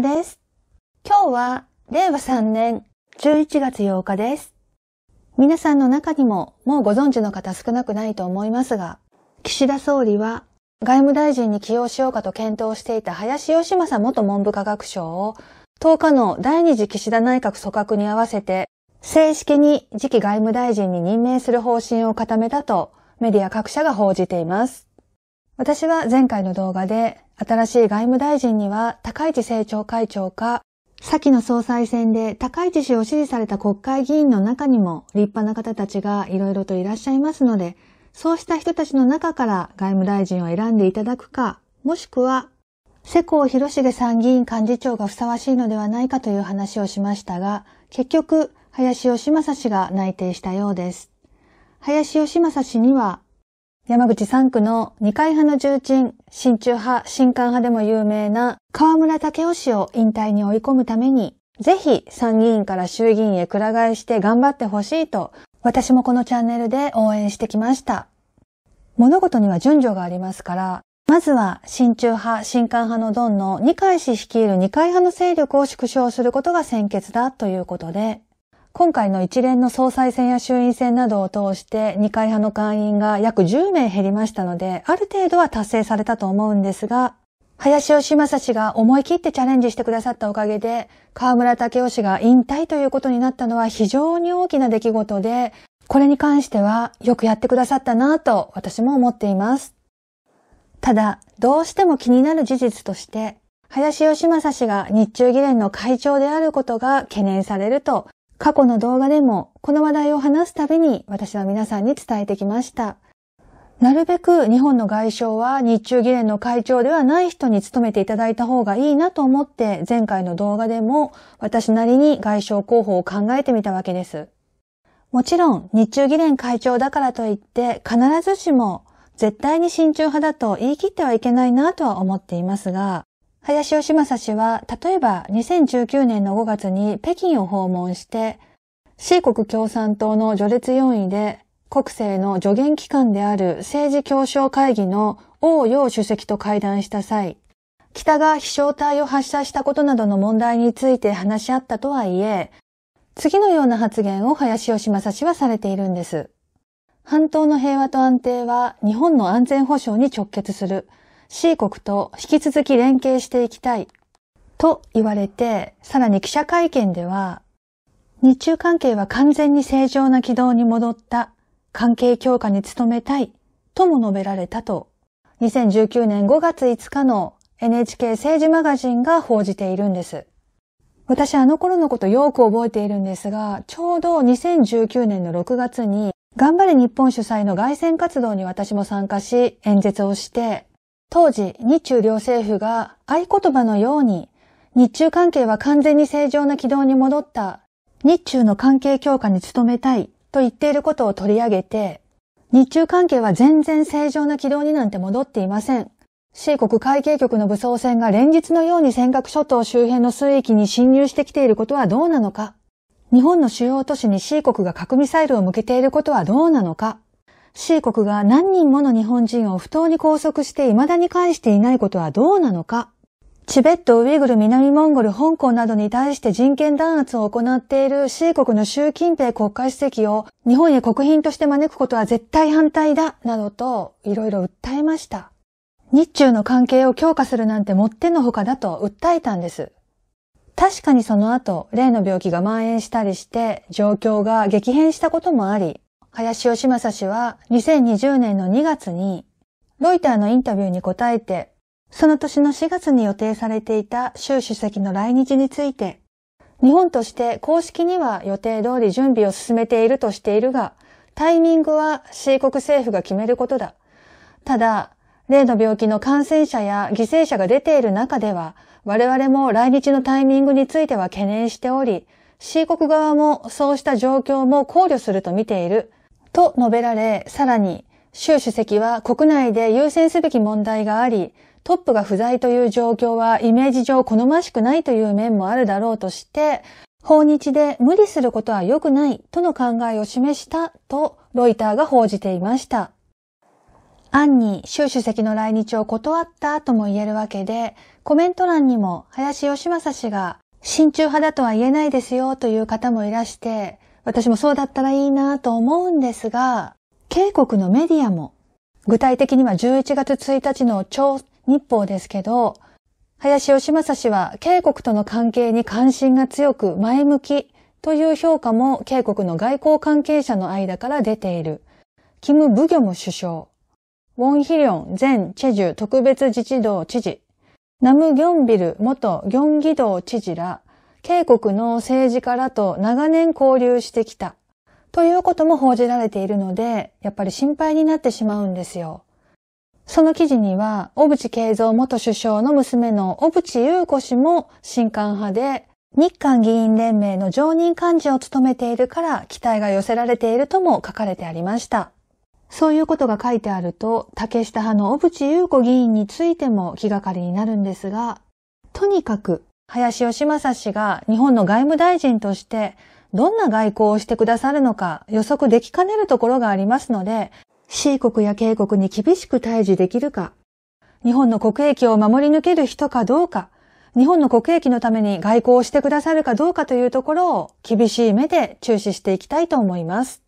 です。今日は令和3年11月8日です。皆さんの中にももうご存知の方少なくないと思いますが、岸田総理は外務大臣に起用しようかと検討していた林義正元文部科学省を10日の第二次岸田内閣組閣に合わせて正式に次期外務大臣に任命する方針を固めたとメディア各社が報じています。私は前回の動画で新しい外務大臣には高市政調会長か先の総裁選で高市氏を支持された国会議員の中にも立派な方たちがいろいろといらっしゃいますので、そうした人たちの中から外務大臣を選んでいただくか、もしくは、世耕弘重参議院幹事長がふさわしいのではないかという話をしましたが、結局、林義正氏が内定したようです。林義正氏には山口3区の二階派の重鎮、親中派、新韓派でも有名な河村武雄氏を引退に追い込むために、ぜひ参議院から衆議院へくら替えして頑張ってほしいと、私もこのチャンネルで応援してきました。物事には順序がありますから、まずは、親中派、新韓派のドンの二階氏率いる二階派の勢力を縮小することが先決だということで、今回の一連の総裁選や衆院選などを通して二階派の会員が約10名減りましたので、ある程度は達成されたと思うんですが、林義正氏が思い切ってチャレンジしてくださったおかげで、河村武雄氏が引退ということになったのは非常に大きな出来事で、これに関してはよくやってくださったなぁと私も思っています。ただ、どうしても気になる事実として、林義正氏が日中議連の会長であることが懸念されると過去の動画でもこの話題を話すたびに私は皆さんに伝えてきました。なるべく日本の外相は日中議連の会長ではない人に務めていただいた方がいいなと思って前回の動画でも私なりに外相候補を考えてみたわけです。もちろん日中議連会長だからといって必ずしも絶対に親中派だと言い切ってはいけないなとは思っていますが林義正氏は、例えば2019年の5月に北京を訪問して、C 国共産党の序列4位で、国政の助言機関である政治協商会議の王陽主席と会談した際、北が飛翔体を発射したことなどの問題について話し合ったとはいえ、次のような発言を林義正氏はされているんです。半島の平和と安定は日本の安全保障に直結する。C 国と引き続き連携していきたいと言われて、さらに記者会見では、日中関係は完全に正常な軌道に戻った関係強化に努めたいとも述べられたと、2019年5月5日の NHK 政治マガジンが報じているんです。私あの頃のことよく覚えているんですが、ちょうど2019年の6月に、頑張れ日本主催の外戦活動に私も参加し、演説をして、当時、日中両政府が合言葉のように、日中関係は完全に正常な軌道に戻った、日中の関係強化に努めたいと言っていることを取り上げて、日中関係は全然正常な軌道になんて戻っていません。C 国海警局の武装船が連日のように尖閣諸島周辺の水域に侵入してきていることはどうなのか日本の主要都市に C 国が核ミサイルを向けていることはどうなのか C 国が何人もの日本人を不当に拘束して未だに返していないことはどうなのかチベット、ウイグル、南モンゴル、香港などに対して人権弾圧を行っている C 国の習近平国家主席を日本へ国賓として招くことは絶対反対だ、などといろいろ訴えました。日中の関係を強化するなんてもってのほかだと訴えたんです。確かにその後、例の病気が蔓延したりして、状況が激変したこともあり、林義正氏は2020年の2月にロイターのインタビューに答えて、その年の4月に予定されていた習主席の来日について、日本として公式には予定通り準備を進めているとしているが、タイミングは C 国政府が決めることだ。ただ、例の病気の感染者や犠牲者が出ている中では、我々も来日のタイミングについては懸念しており、C 国側もそうした状況も考慮すると見ていると述べられ、さらに、習主席は国内で優先すべき問題があり、トップが不在という状況はイメージ上好ましくないという面もあるだろうとして、訪日で無理することは良くないとの考えを示したとロイターが報じていました。案に習主席の来日を断ったとも言えるわけで、コメント欄にも林義正氏が親中派だとは言えないですよという方もいらして、私もそうだったらいいなと思うんですが、警告のメディアも、具体的には11月1日の超日報ですけど、林義正氏は警告との関係に関心が強く前向きという評価も警告の外交関係者の間から出ている。キム・ブギョム首相、ウォン・ヒリョン前チェジュ特別自治道知事、ナム・ギョンビル元ギョンギ道知事ら帝国の政治家らと長年交流してきたということも報じられているので、やっぱり心配になってしまうんですよ。その記事には、小渕恵三元首相の娘の小渕優子氏も新官派で、日韓議員連盟の常任幹事を務めているから期待が寄せられているとも書かれてありました。そういうことが書いてあると、竹下派の小渕優子議員についても気がかりになるんですが、とにかく林義正氏が日本の外務大臣としてどんな外交をしてくださるのか予測できかねるところがありますので、C 国や K 国に厳しく対峙できるか、日本の国益を守り抜ける人かどうか、日本の国益のために外交をしてくださるかどうかというところを厳しい目で注視していきたいと思います。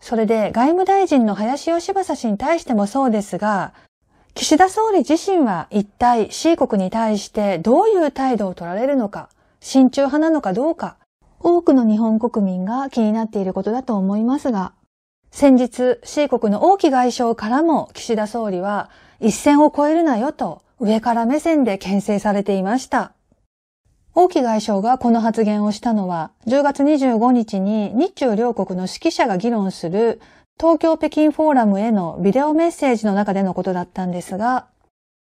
それで外務大臣の林義正氏に対してもそうですが、岸田総理自身は一体 C 国に対してどういう態度を取られるのか、親中派なのかどうか、多くの日本国民が気になっていることだと思いますが、先日 C 国の王毅外相からも岸田総理は一線を越えるなよと上から目線で牽制されていました。王毅外相がこの発言をしたのは10月25日に日中両国の指揮者が議論する東京北京フォーラムへのビデオメッセージの中でのことだったんですが、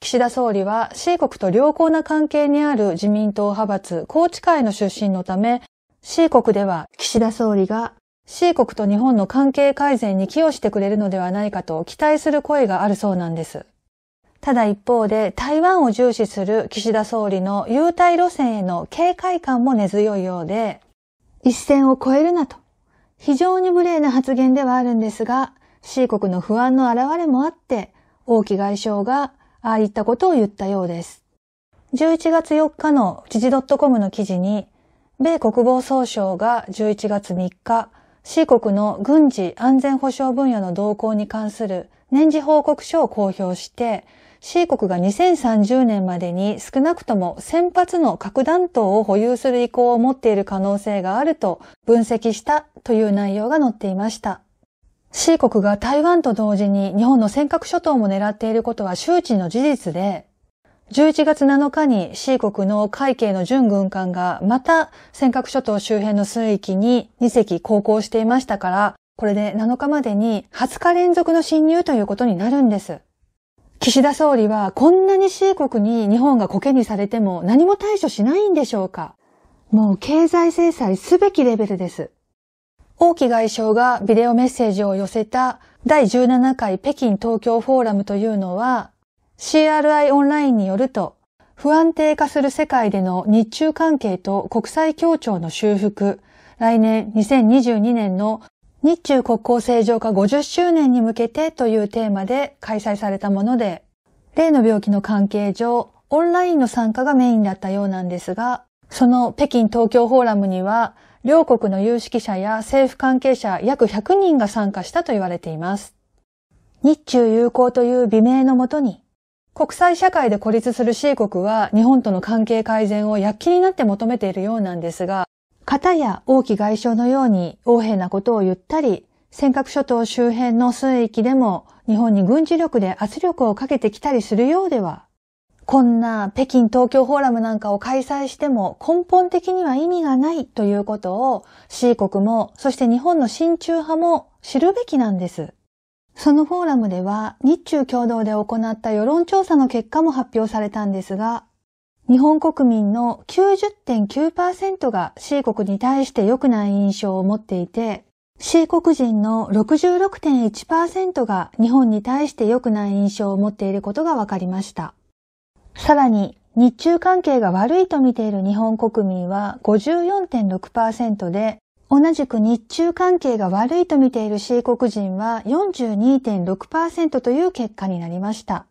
岸田総理は C 国と良好な関係にある自民党派閥高知会の出身のため、C 国では岸田総理が C 国と日本の関係改善に寄与してくれるのではないかと期待する声があるそうなんです。ただ一方で台湾を重視する岸田総理の優待路線への警戒感も根強いようで、一線を越えるなと非常に無礼な発言ではあるんですが、C 国の不安の表れもあって、王毅外相がああいったことを言ったようです。11月4日の知事 .com の記事に、米国防総省が11月3日、C 国の軍事安全保障分野の動向に関する年次報告書を公表して、C 国が2030年までに少なくとも1000発の核弾頭を保有する意向を持っている可能性があると分析したという内容が載っていました。C 国が台湾と同時に日本の尖閣諸島も狙っていることは周知の事実で、11月7日に C 国の海警の準軍艦がまた尖閣諸島周辺の水域に2隻航行していましたから、これで7日までに20日連続の侵入ということになるんです。岸田総理はこんなに C 国に日本がコケにされても何も対処しないんでしょうかもう経済制裁すべきレベルです。王毅外相がビデオメッセージを寄せた第17回北京東京フォーラムというのは CRI オンラインによると不安定化する世界での日中関係と国際協調の修復、来年2022年の日中国交正常化50周年に向けてというテーマで開催されたもので、例の病気の関係上、オンラインの参加がメインだったようなんですが、その北京東京フォーラムには、両国の有識者や政府関係者約100人が参加したと言われています。日中友好という美名のもとに、国際社会で孤立する C 国は日本との関係改善を躍起になって求めているようなんですが、方や王毅外相のように横柄なことを言ったり、尖閣諸島周辺の水域でも日本に軍事力で圧力をかけてきたりするようでは、こんな北京東京フォーラムなんかを開催しても根本的には意味がないということを C 国もそして日本の親中派も知るべきなんです。そのフォーラムでは日中共同で行った世論調査の結果も発表されたんですが、日本国民の90.9%が C 国に対して良くない印象を持っていて、C 国人の66.1%が日本に対して良くない印象を持っていることが分かりました。さらに、日中関係が悪いと見ている日本国民は54.6%で、同じく日中関係が悪いと見ている C 国人は42.6%という結果になりました。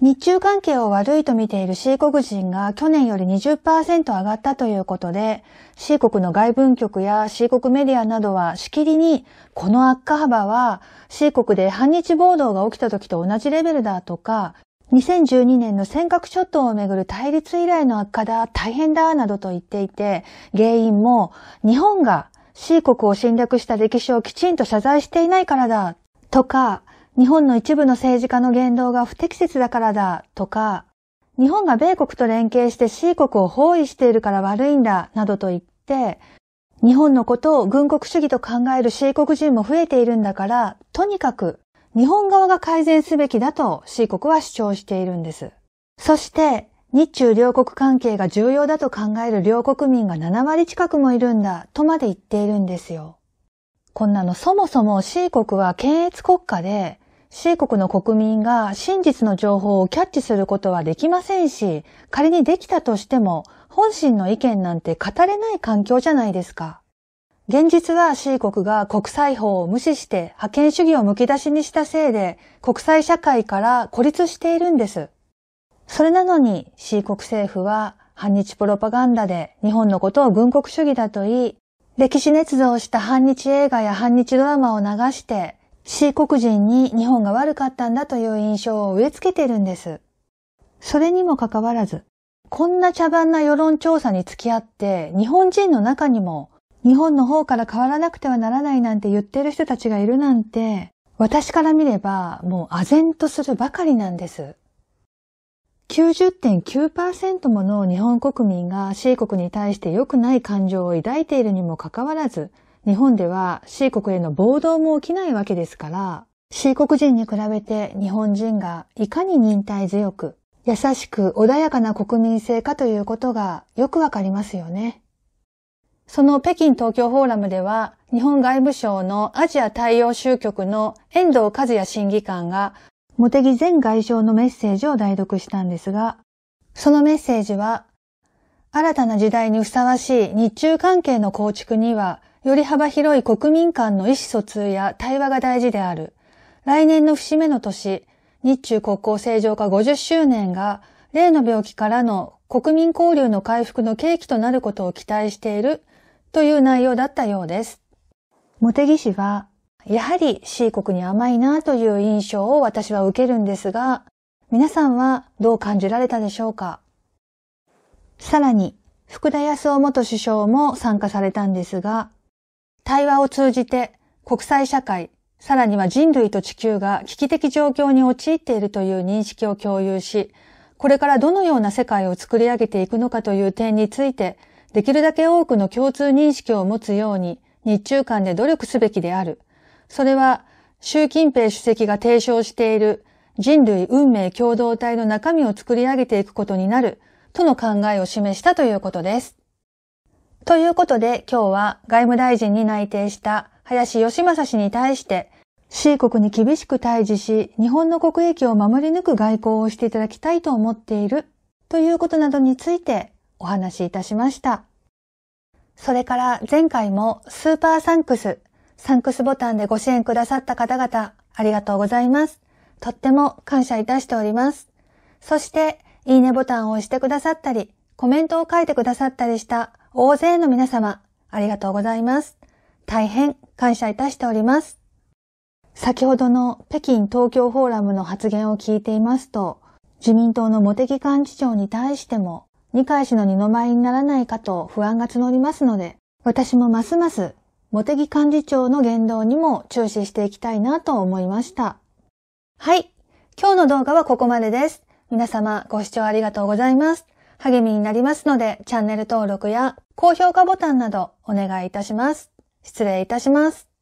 日中関係を悪いと見ている C 国人が去年より20%上がったということで、C 国の外文局や C 国メディアなどはしきりに、この悪化幅は C 国で反日暴動が起きた時と同じレベルだとか、2012年の尖閣諸島をめぐる対立以来の悪化だ、大変だ、などと言っていて、原因も日本が C 国を侵略した歴史をきちんと謝罪していないからだ、とか、日本の一部の政治家の言動が不適切だからだとか、日本が米国と連携して C 国を包囲しているから悪いんだなどと言って、日本のことを軍国主義と考える C 国人も増えているんだから、とにかく日本側が改善すべきだと C 国は主張しているんです。そして、日中両国関係が重要だと考える両国民が7割近くもいるんだとまで言っているんですよ。こんなのそもそも C 国は検閲国家で C 国の国民が真実の情報をキャッチすることはできませんし、仮にできたとしても、本心の意見なんて語れない環境じゃないですか。現実は C 国が国際法を無視して覇権主義をむき出しにしたせいで国際社会から孤立しているんです。それなのに C 国政府は反日プロパガンダで日本のことを軍国主義だと言い、歴史捏造した反日映画や反日ドラマを流して四国人に日本が悪かったんだという印象を植え付けているんです。それにもかかわらず、こんな茶番な世論調査に付き合って、日本人の中にも、日本の方から変わらなくてはならないなんて言ってる人たちがいるなんて、私から見ればもう唖然とするばかりなんです。90.9%もの日本国民が C 国に対して良くない感情を抱いているにもかかわらず、日本では C 国への暴動も起きないわけですから、C 国人に比べて日本人がいかに忍耐強く、優しく穏やかな国民性かということがよくわかりますよね。その北京東京フォーラムでは、日本外務省のアジア大洋州局の遠藤和也審議官が、茂木前外相のメッセージを代読したんですが、そのメッセージは、新たな時代にふさわしい日中関係の構築には、より幅広い国民間の意思疎通や対話が大事である。来年の節目の年、日中国交正常化50周年が、例の病気からの国民交流の回復の契機となることを期待しているという内容だったようです。茂木氏は、やはり C 国に甘いなという印象を私は受けるんですが、皆さんはどう感じられたでしょうかさらに、福田康夫元首相も参加されたんですが、対話を通じて国際社会、さらには人類と地球が危機的状況に陥っているという認識を共有し、これからどのような世界を作り上げていくのかという点について、できるだけ多くの共通認識を持つように、日中間で努力すべきである。それは、習近平主席が提唱している人類運命共同体の中身を作り上げていくことになる、との考えを示したということです。ということで今日は外務大臣に内定した林義正氏に対して C 国に厳しく対峙し日本の国益を守り抜く外交をしていただきたいと思っているということなどについてお話しいたしました。それから前回もスーパーサンクス、サンクスボタンでご支援くださった方々ありがとうございます。とっても感謝いたしております。そして、いいねボタンを押してくださったり、コメントを書いてくださったりした大勢の皆様、ありがとうございます。大変感謝いたしております。先ほどの北京東京フォーラムの発言を聞いていますと、自民党の茂木幹事長に対しても、二階氏の二の舞にならないかと不安が募りますので、私もますます茂木幹事長の言動にも注視していきたいなと思いました。はい。今日の動画はここまでです。皆様ご視聴ありがとうございます。励みになりますので、チャンネル登録や高評価ボタンなどお願いいたします。失礼いたします。